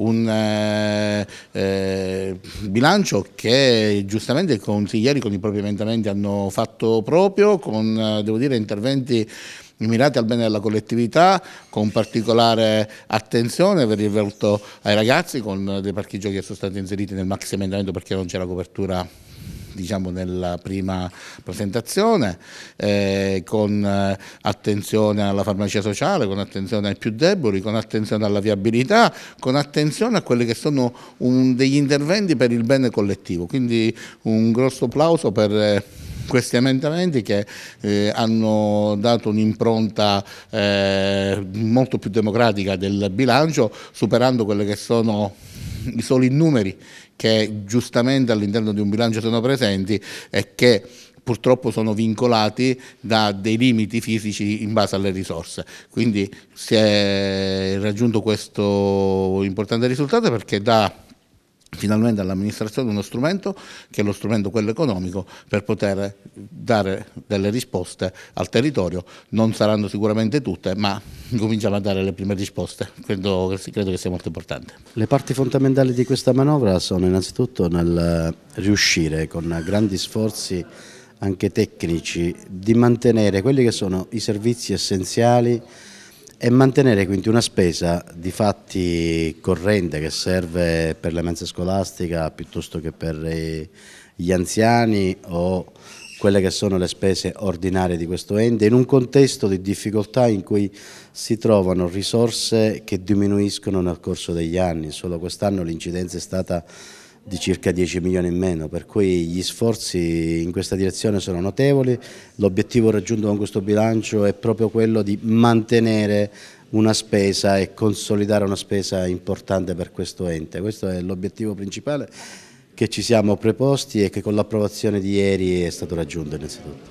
un eh, eh, bilancio che giustamente i consiglieri con i propri emendamenti hanno fatto proprio, con eh, devo dire interventi mirati al bene della collettività, con particolare attenzione per rivolto ai ragazzi, con dei parchi giochi che sono stati inseriti nel maxi emendamento perché non c'era copertura diciamo, nella prima presentazione, eh, con eh, attenzione alla farmacia sociale, con attenzione ai più deboli, con attenzione alla viabilità, con attenzione a quelli che sono un, degli interventi per il bene collettivo. Quindi un grosso applauso per eh, questi emendamenti che eh, hanno dato un'impronta eh, molto più democratica del bilancio, superando quelle che sono i soli numeri che giustamente all'interno di un bilancio sono presenti e che purtroppo sono vincolati da dei limiti fisici in base alle risorse. Quindi si è raggiunto questo importante risultato perché da finalmente all'amministrazione uno strumento che è lo strumento quello economico per poter dare delle risposte al territorio, non saranno sicuramente tutte ma cominciamo a dare le prime risposte, credo, credo che sia molto importante. Le parti fondamentali di questa manovra sono innanzitutto nel riuscire con grandi sforzi anche tecnici di mantenere quelli che sono i servizi essenziali e mantenere quindi una spesa di fatti corrente che serve per la mensa scolastica piuttosto che per gli anziani o quelle che sono le spese ordinarie di questo ente in un contesto di difficoltà in cui si trovano risorse che diminuiscono nel corso degli anni, solo quest'anno l'incidenza è stata di circa 10 milioni in meno, per cui gli sforzi in questa direzione sono notevoli, l'obiettivo raggiunto con questo bilancio è proprio quello di mantenere una spesa e consolidare una spesa importante per questo ente, questo è l'obiettivo principale che ci siamo preposti e che con l'approvazione di ieri è stato raggiunto innanzitutto.